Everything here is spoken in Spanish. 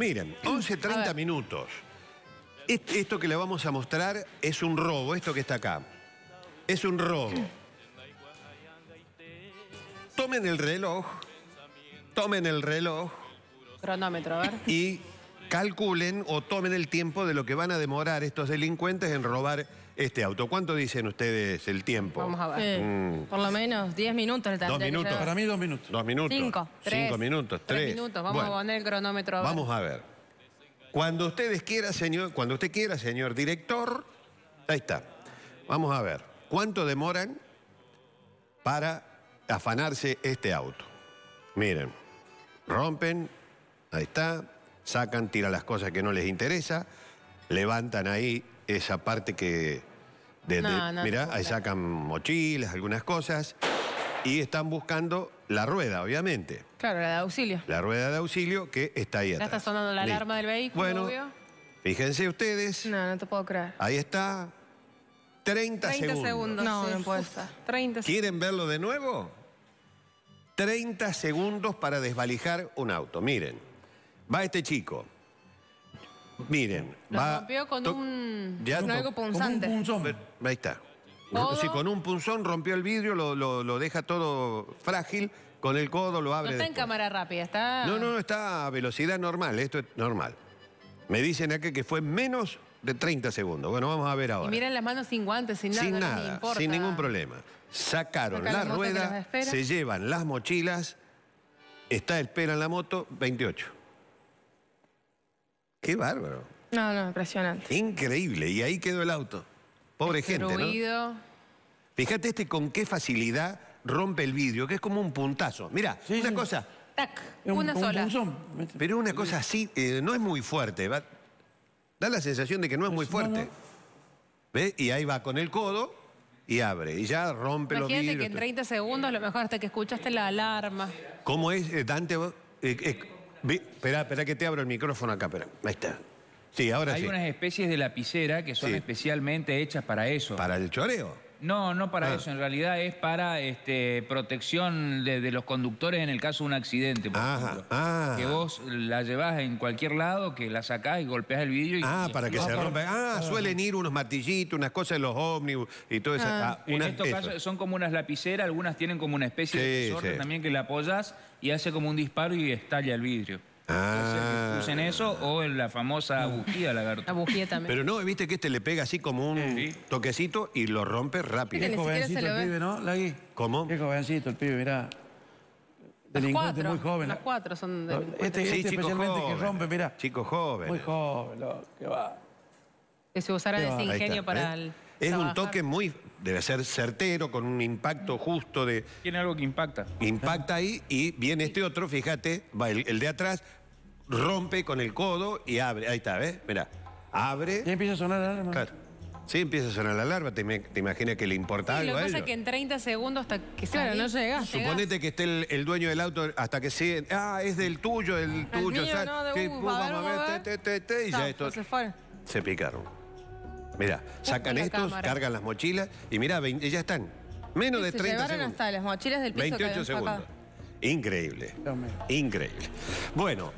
miren, 30 minutos. esto que le vamos a mostrar es un robo, esto que está acá. Es un robo. Tomen el reloj, tomen el reloj. Y calculen o tomen el tiempo de lo que van a demorar estos delincuentes en robar este auto. ¿Cuánto dicen ustedes el tiempo? Vamos a ver. Mm. Por lo menos 10 minutos. dos minutos. Para mí dos minutos. Dos minutos. Cinco. Tres, Cinco minutos. Tres. minutos. Vamos a poner el cronómetro. vamos a ver. Cuando ustedes quieran, señor, cuando usted quiera, señor director, ahí está. Vamos a ver. ¿Cuánto demoran para afanarse este auto? Miren, rompen, ahí está, sacan, tiran las cosas que no les interesa, levantan ahí esa parte que Mira, mirá, ahí sacan mochilas, algunas cosas. Y están buscando la rueda, obviamente. Claro, la de auxilio. La rueda de auxilio que está ahí atrás. Ya está sonando la alarma del vehículo, bueno, Fíjense ustedes. No, no te puedo creer. Ahí está. 30, 30 segundos. No, no puede estar. 30 ¿Quieren verlo de nuevo? 30 segundos para desvalijar un auto. Miren, va este chico. Miren, Lo rompió con un... con algo punzante. un punzón. Ahí está. Si con un punzón rompió el vidrio, lo, deja todo frágil, con el codo lo abre. No está en cámara rápida, está... No, no, no, está a velocidad normal, esto es normal. Me dicen aquí que fue menos de 30 segundos. Bueno, vamos a ver ahora. Y miren las manos sin guantes, sin nada. Sin sin ningún problema. Sacaron, la rueda, se llevan las mochilas, está, en la moto, 28. Qué bárbaro. No, no, impresionante. Increíble. Y ahí quedó el auto. Pobre gente, ¿no? Fíjate este con qué facilidad rompe el vidrio, que es como un puntazo. Mira, una cosa. Tac, una sola. Pero una cosa así, eh, no es muy fuerte. da la sensación de que no es muy pues fuerte. ¿Ves? Y ahí va con el codo y abre. Y ya rompe los vidrios. que en 30 segundos, a lo mejor hasta que escuchaste la alarma. ¿Cómo es, eh, Dante? Eh, eh Espera, espera que te abro el micrófono acá, Ahí está. Sí, ahora Hay unas especies de lapicera que son especialmente hechas para eso. ¿Para el choreo? No, no para ah. eso. En realidad es para este, protección de, los conductores en el caso de un accidente, por ejemplo. Ah. Que vos la llevás en cualquier lado, que la sacás y golpeás el vidrio. Y, ah, para que se rompa. Ah, suelen ir unos martillitos, unas cosas de los ómnibus y todo eso. Ah. en estos casos son como unas lapiceras, algunas tienen como una especie de tesoro también que la apoyas y hace como un disparo y estalla el vidrio. O ah. eso o en la famosa ah. bujía lagarto. La bujía también. Pero no, viste que este le pega así como un toquecito y lo rompe rápido. Qué jovencito el pibe, ¿no, Lagui? ¿Cómo? Qué jovencito el pibe, mirá. Delincuente, muy joven. las cuatro son este, delincuentes. Este, sí, este especialmente que rompe, mirá. Chico joven. Muy joven, lo, que va. Que se usara de ese ingenio para el... Es un toque muy, debe ser certero, con un impacto justo de... Tiene algo que impacta. Impacta ahí y viene este otro, fíjate, va el de atrás, rompe con el codo y abre. Ahí está, ¿ves? Mira, Abre. Sí, empieza a sonar la alarma. Claro. Sí, empieza a sonar la alarma. ¿Te, imaginas que le importa algo lo que pasa es que en 30 segundos hasta que Claro, no llegaste. Suponete que esté el, dueño del auto hasta que sigue. Ah, es del tuyo, el tuyo. no, vamos a ver, y ya esto. Se fueron. Se picaron. Mira, sacan estos, cargan las mochilas y mirá, ya están. Menos de 30 llevaron hasta las mochilas del piso 28 segundos. Increíble. Increíble. Bueno,